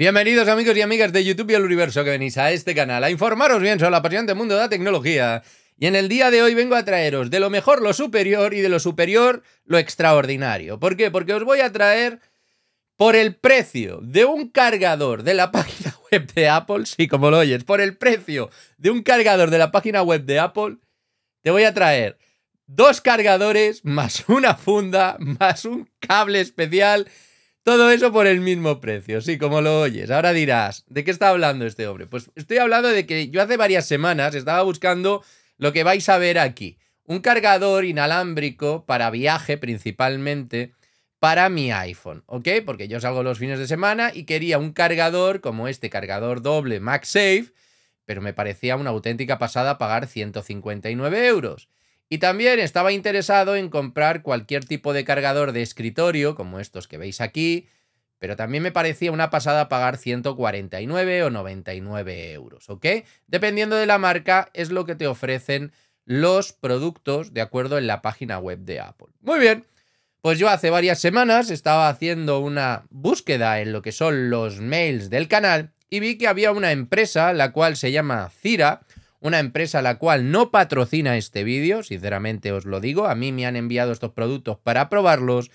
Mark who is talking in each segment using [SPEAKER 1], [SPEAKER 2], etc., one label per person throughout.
[SPEAKER 1] Bienvenidos amigos y amigas de YouTube y el universo que venís a este canal a informaros bien sobre la apasionante mundo de la tecnología. Y en el día de hoy vengo a traeros de lo mejor lo superior y de lo superior lo extraordinario. ¿Por qué? Porque os voy a traer por el precio de un cargador de la página web de Apple, sí, como lo oyes, por el precio de un cargador de la página web de Apple, te voy a traer dos cargadores, más una funda, más un cable especial todo eso por el mismo precio, sí, como lo oyes. Ahora dirás, ¿de qué está hablando este hombre? Pues estoy hablando de que yo hace varias semanas estaba buscando lo que vais a ver aquí. Un cargador inalámbrico para viaje principalmente para mi iPhone, ¿ok? Porque yo salgo los fines de semana y quería un cargador como este cargador doble MagSafe, pero me parecía una auténtica pasada pagar 159 euros. Y también estaba interesado en comprar cualquier tipo de cargador de escritorio, como estos que veis aquí, pero también me parecía una pasada pagar 149 o 99 euros, ¿ok? Dependiendo de la marca, es lo que te ofrecen los productos de acuerdo en la página web de Apple. Muy bien, pues yo hace varias semanas estaba haciendo una búsqueda en lo que son los mails del canal y vi que había una empresa, la cual se llama Cira, una empresa la cual no patrocina este vídeo, sinceramente os lo digo, a mí me han enviado estos productos para probarlos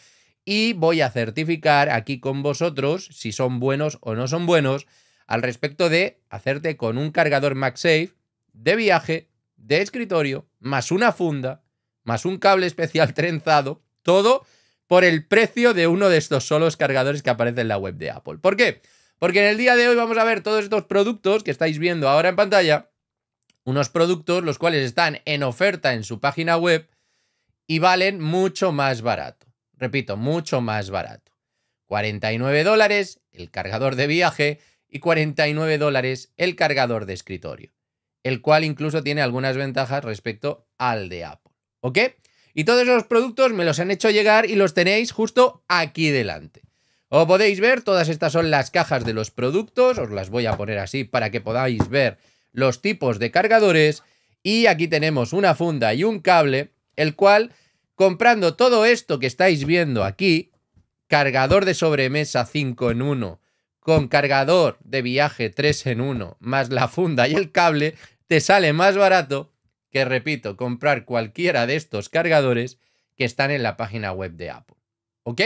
[SPEAKER 1] y voy a certificar aquí con vosotros si son buenos o no son buenos al respecto de hacerte con un cargador MagSafe de viaje, de escritorio, más una funda, más un cable especial trenzado, todo por el precio de uno de estos solos cargadores que aparece en la web de Apple. ¿Por qué? Porque en el día de hoy vamos a ver todos estos productos que estáis viendo ahora en pantalla unos productos los cuales están en oferta en su página web y valen mucho más barato. Repito, mucho más barato. 49 dólares el cargador de viaje y 49 dólares el cargador de escritorio, el cual incluso tiene algunas ventajas respecto al de Apple. ¿Ok? Y todos esos productos me los han hecho llegar y los tenéis justo aquí delante. Como podéis ver, todas estas son las cajas de los productos, os las voy a poner así para que podáis ver los tipos de cargadores y aquí tenemos una funda y un cable, el cual, comprando todo esto que estáis viendo aquí, cargador de sobremesa 5 en 1, con cargador de viaje 3 en 1, más la funda y el cable, te sale más barato que, repito, comprar cualquiera de estos cargadores que están en la página web de Apple. ¿Ok?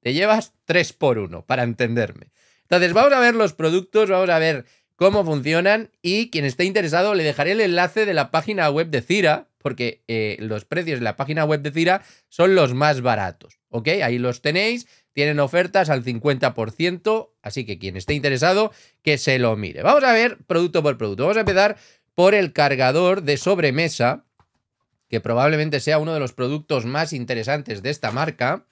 [SPEAKER 1] Te llevas 3 por 1, para entenderme. Entonces, vamos a ver los productos, vamos a ver cómo funcionan y quien esté interesado le dejaré el enlace de la página web de Cira, porque eh, los precios de la página web de Cira son los más baratos, ¿ok? Ahí los tenéis, tienen ofertas al 50%, así que quien esté interesado que se lo mire. Vamos a ver producto por producto, vamos a empezar por el cargador de sobremesa, que probablemente sea uno de los productos más interesantes de esta marca,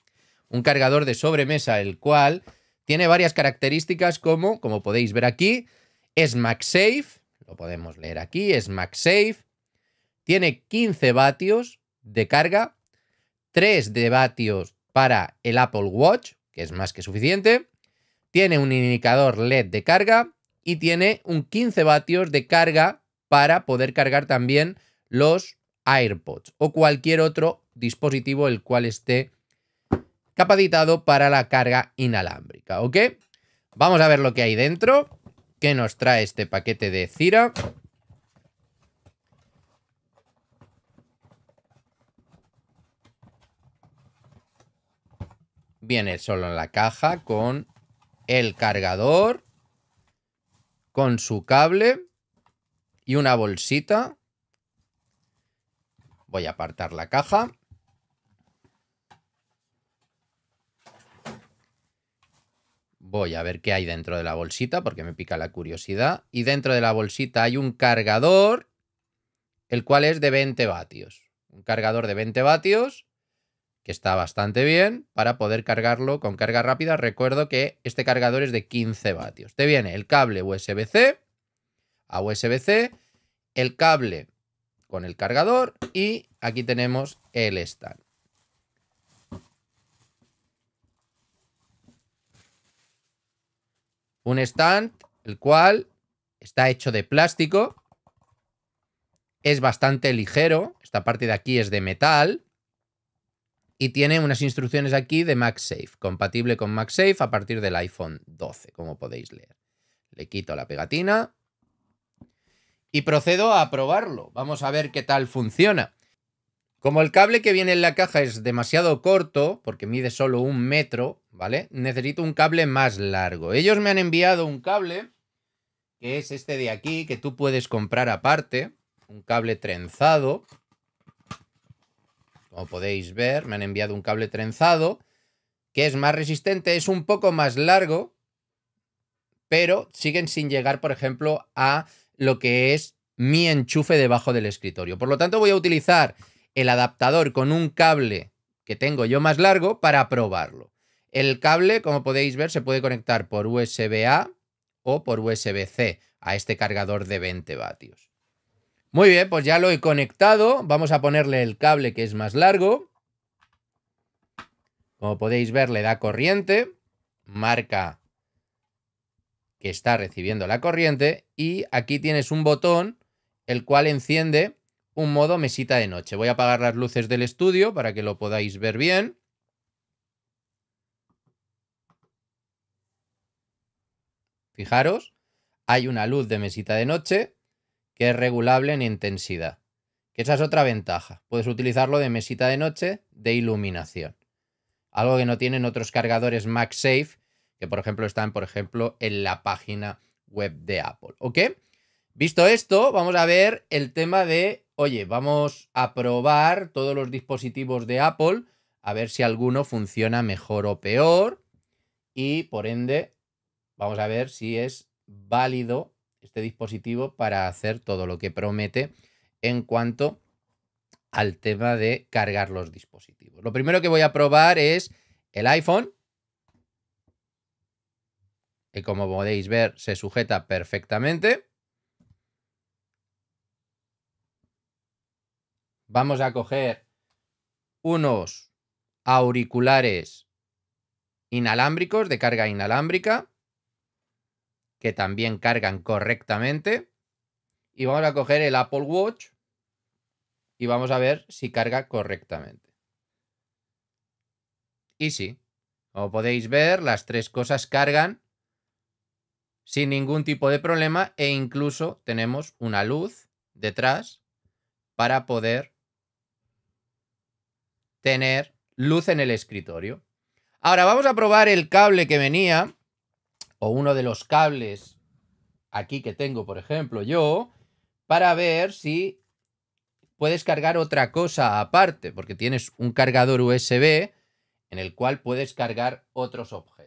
[SPEAKER 1] un cargador de sobremesa el cual tiene varias características como, como podéis ver aquí, es MagSafe, lo podemos leer aquí, es MagSafe. Tiene 15 vatios de carga, 3 de vatios para el Apple Watch, que es más que suficiente. Tiene un indicador LED de carga y tiene un 15 vatios de carga para poder cargar también los AirPods o cualquier otro dispositivo el cual esté capacitado para la carga inalámbrica, ¿ok? Vamos a ver lo que hay dentro que nos trae este paquete de Cira. Viene solo en la caja con el cargador, con su cable y una bolsita. Voy a apartar la caja. Voy a ver qué hay dentro de la bolsita porque me pica la curiosidad. Y dentro de la bolsita hay un cargador, el cual es de 20 vatios. Un cargador de 20 vatios que está bastante bien para poder cargarlo con carga rápida. Recuerdo que este cargador es de 15 vatios. Te viene el cable USB-C a USB-C, el cable con el cargador y aquí tenemos el stand. Un stand, el cual está hecho de plástico. Es bastante ligero. Esta parte de aquí es de metal. Y tiene unas instrucciones aquí de MagSafe, compatible con MagSafe a partir del iPhone 12, como podéis leer. Le quito la pegatina y procedo a probarlo. Vamos a ver qué tal funciona. Como el cable que viene en la caja es demasiado corto, porque mide solo un metro, ¿vale? Necesito un cable más largo. Ellos me han enviado un cable, que es este de aquí, que tú puedes comprar aparte. Un cable trenzado. Como podéis ver, me han enviado un cable trenzado, que es más resistente, es un poco más largo, pero siguen sin llegar, por ejemplo, a lo que es mi enchufe debajo del escritorio. Por lo tanto, voy a utilizar el adaptador con un cable que tengo yo más largo para probarlo. El cable, como podéis ver, se puede conectar por USB-A o por USB-C a este cargador de 20 vatios. Muy bien, pues ya lo he conectado. Vamos a ponerle el cable que es más largo. Como podéis ver, le da corriente. Marca que está recibiendo la corriente. Y aquí tienes un botón, el cual enciende un modo mesita de noche. Voy a apagar las luces del estudio para que lo podáis ver bien. Fijaros, hay una luz de mesita de noche que es regulable en intensidad. Que esa es otra ventaja. Puedes utilizarlo de mesita de noche de iluminación. Algo que no tienen otros cargadores MagSafe, que por ejemplo están, por ejemplo, en la página web de Apple. ¿Ok? Visto esto, vamos a ver el tema de oye, vamos a probar todos los dispositivos de Apple a ver si alguno funciona mejor o peor y por ende vamos a ver si es válido este dispositivo para hacer todo lo que promete en cuanto al tema de cargar los dispositivos. Lo primero que voy a probar es el iPhone, que como podéis ver se sujeta perfectamente. vamos a coger unos auriculares inalámbricos, de carga inalámbrica, que también cargan correctamente. Y vamos a coger el Apple Watch y vamos a ver si carga correctamente. Y sí, como podéis ver, las tres cosas cargan sin ningún tipo de problema e incluso tenemos una luz detrás para poder tener luz en el escritorio. Ahora vamos a probar el cable que venía, o uno de los cables aquí que tengo, por ejemplo, yo, para ver si puedes cargar otra cosa aparte, porque tienes un cargador USB en el cual puedes cargar otros objetos.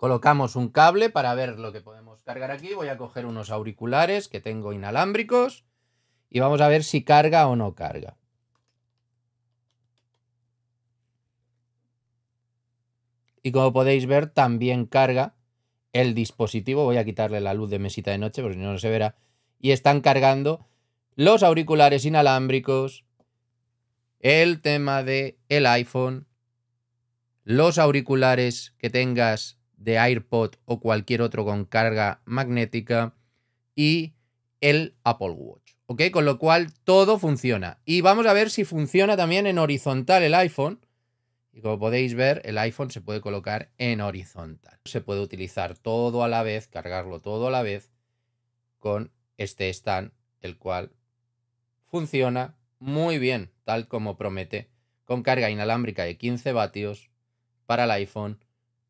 [SPEAKER 1] Colocamos un cable para ver lo que podemos cargar aquí. Voy a coger unos auriculares que tengo inalámbricos y vamos a ver si carga o no carga. Y como podéis ver, también carga el dispositivo. Voy a quitarle la luz de mesita de noche, porque si no, no se verá. Y están cargando los auriculares inalámbricos, el tema de el iPhone, los auriculares que tengas de AirPod o cualquier otro con carga magnética y el Apple Watch. ¿Ok? Con lo cual todo funciona. Y vamos a ver si funciona también en horizontal el iPhone. Y como podéis ver, el iPhone se puede colocar en horizontal. Se puede utilizar todo a la vez, cargarlo todo a la vez con este stand, el cual funciona muy bien, tal como promete, con carga inalámbrica de 15 vatios para el iPhone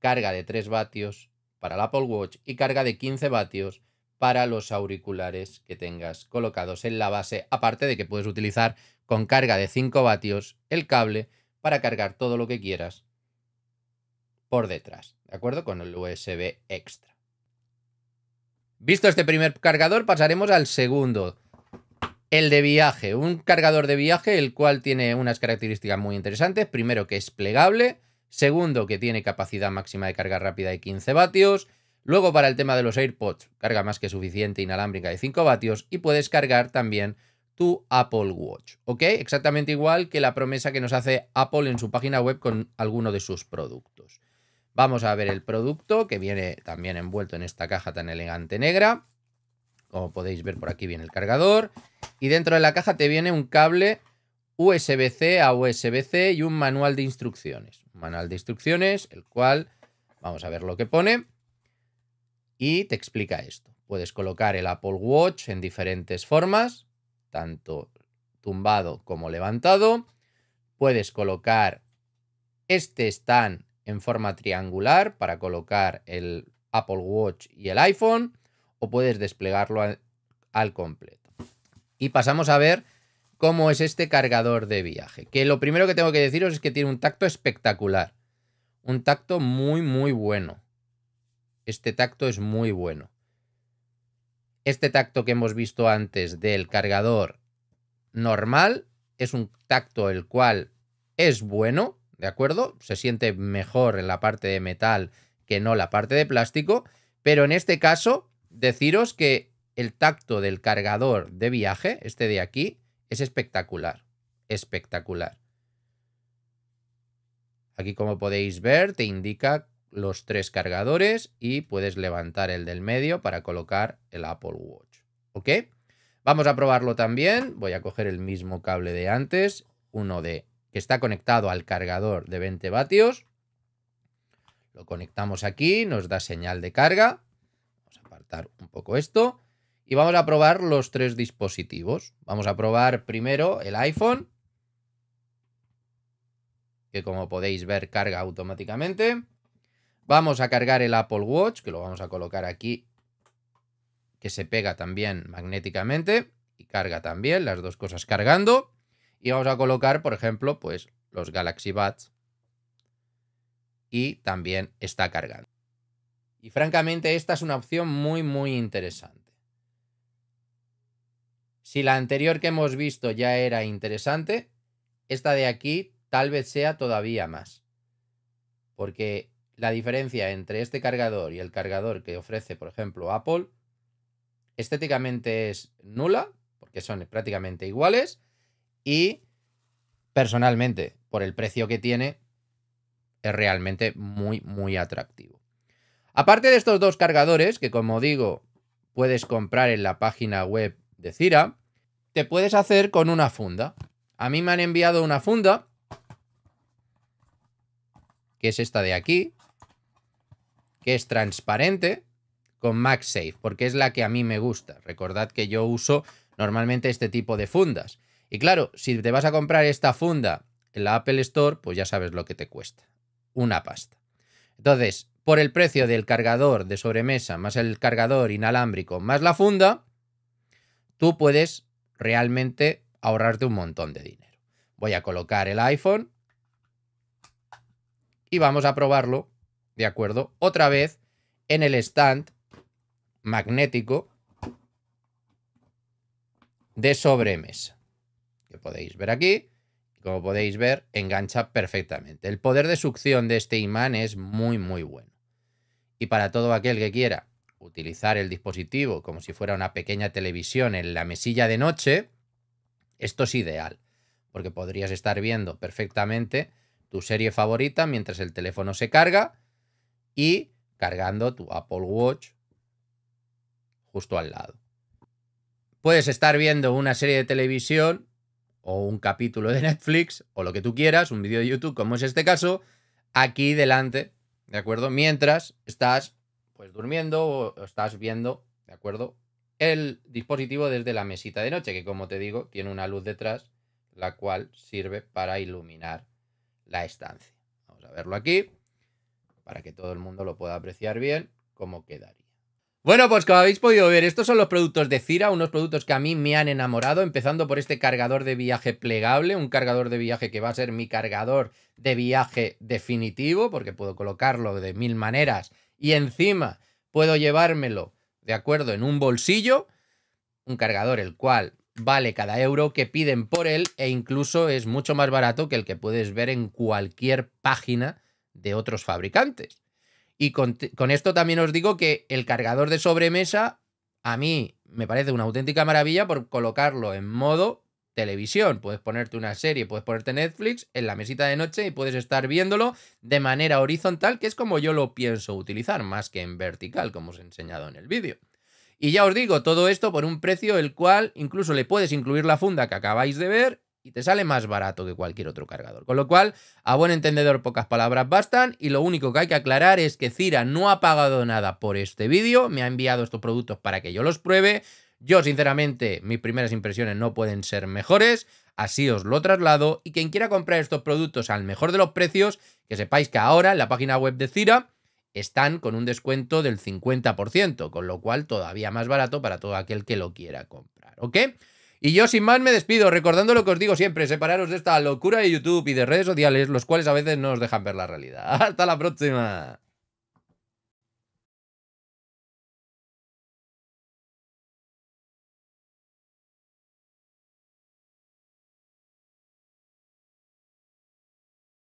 [SPEAKER 1] carga de 3 vatios para el Apple Watch y carga de 15 vatios para los auriculares que tengas colocados en la base, aparte de que puedes utilizar con carga de 5 vatios el cable para cargar todo lo que quieras por detrás, ¿de acuerdo? Con el USB extra. Visto este primer cargador, pasaremos al segundo, el de viaje, un cargador de viaje el cual tiene unas características muy interesantes, primero que es plegable, Segundo, que tiene capacidad máxima de carga rápida de 15 vatios. Luego, para el tema de los AirPods, carga más que suficiente inalámbrica de 5 vatios y puedes cargar también tu Apple Watch. ¿Ok? Exactamente igual que la promesa que nos hace Apple en su página web con alguno de sus productos. Vamos a ver el producto que viene también envuelto en esta caja tan elegante negra. Como podéis ver por aquí viene el cargador. Y dentro de la caja te viene un cable USB-C a USB-C y un manual de instrucciones. manual de instrucciones, el cual, vamos a ver lo que pone, y te explica esto. Puedes colocar el Apple Watch en diferentes formas, tanto tumbado como levantado. Puedes colocar este stand en forma triangular para colocar el Apple Watch y el iPhone, o puedes desplegarlo al completo. Y pasamos a ver cómo es este cargador de viaje. Que lo primero que tengo que deciros es que tiene un tacto espectacular. Un tacto muy, muy bueno. Este tacto es muy bueno. Este tacto que hemos visto antes del cargador normal es un tacto el cual es bueno, ¿de acuerdo? Se siente mejor en la parte de metal que no la parte de plástico, pero en este caso deciros que el tacto del cargador de viaje, este de aquí, es espectacular, espectacular. Aquí como podéis ver te indica los tres cargadores y puedes levantar el del medio para colocar el Apple Watch. ¿Ok? Vamos a probarlo también. Voy a coger el mismo cable de antes, uno de que está conectado al cargador de 20 vatios. Lo conectamos aquí, nos da señal de carga. Vamos a apartar un poco esto y vamos a probar los tres dispositivos. Vamos a probar primero el iPhone, que como podéis ver carga automáticamente. Vamos a cargar el Apple Watch, que lo vamos a colocar aquí, que se pega también magnéticamente y carga también, las dos cosas cargando. Y vamos a colocar, por ejemplo, pues los Galaxy Buds y también está cargando. Y francamente esta es una opción muy muy interesante. Si la anterior que hemos visto ya era interesante, esta de aquí tal vez sea todavía más. Porque la diferencia entre este cargador y el cargador que ofrece, por ejemplo, Apple, estéticamente es nula, porque son prácticamente iguales, y personalmente, por el precio que tiene, es realmente muy, muy atractivo. Aparte de estos dos cargadores, que como digo, puedes comprar en la página web de Cira, te puedes hacer con una funda. A mí me han enviado una funda, que es esta de aquí, que es transparente con MagSafe, porque es la que a mí me gusta. Recordad que yo uso normalmente este tipo de fundas. Y claro, si te vas a comprar esta funda en la Apple Store, pues ya sabes lo que te cuesta. Una pasta. Entonces, por el precio del cargador de sobremesa, más el cargador inalámbrico, más la funda, tú puedes realmente ahorrarte un montón de dinero. Voy a colocar el iPhone y vamos a probarlo, ¿de acuerdo? Otra vez en el stand magnético de sobremesa, que podéis ver aquí. Como podéis ver, engancha perfectamente. El poder de succión de este imán es muy, muy bueno. Y para todo aquel que quiera utilizar el dispositivo como si fuera una pequeña televisión en la mesilla de noche, esto es ideal, porque podrías estar viendo perfectamente tu serie favorita mientras el teléfono se carga y cargando tu Apple Watch justo al lado. Puedes estar viendo una serie de televisión o un capítulo de Netflix o lo que tú quieras, un vídeo de YouTube como es este caso, aquí delante, ¿de acuerdo? Mientras estás pues durmiendo o estás viendo, ¿de acuerdo? El dispositivo desde la mesita de noche, que como te digo, tiene una luz detrás, la cual sirve para iluminar la estancia. Vamos a verlo aquí, para que todo el mundo lo pueda apreciar bien, cómo quedaría. Bueno, pues como habéis podido ver, estos son los productos de Cira, unos productos que a mí me han enamorado, empezando por este cargador de viaje plegable, un cargador de viaje que va a ser mi cargador de viaje definitivo, porque puedo colocarlo de mil maneras y encima puedo llevármelo, ¿de acuerdo?, en un bolsillo, un cargador el cual vale cada euro que piden por él e incluso es mucho más barato que el que puedes ver en cualquier página de otros fabricantes. Y con, esto también os digo que el cargador de sobremesa a mí me parece una auténtica maravilla por colocarlo en modo televisión, puedes ponerte una serie, puedes ponerte Netflix en la mesita de noche y puedes estar viéndolo de manera horizontal, que es como yo lo pienso utilizar, más que en vertical, como os he enseñado en el vídeo. Y ya os digo, todo esto por un precio el cual incluso le puedes incluir la funda que acabáis de ver y te sale más barato que cualquier otro cargador. Con lo cual, a buen entendedor, pocas palabras bastan y lo único que hay que aclarar es que Cira no ha pagado nada por este vídeo, me ha enviado estos productos para que yo los pruebe, yo, sinceramente, mis primeras impresiones no pueden ser mejores, así os lo traslado. Y quien quiera comprar estos productos al mejor de los precios, que sepáis que ahora en la página web de Cira están con un descuento del 50%, con lo cual todavía más barato para todo aquel que lo quiera comprar, ¿ok? Y yo sin más me despido, recordando lo que os digo siempre, separaros de esta locura de YouTube y de redes sociales, los cuales a veces no os dejan ver la realidad. Hasta la próxima.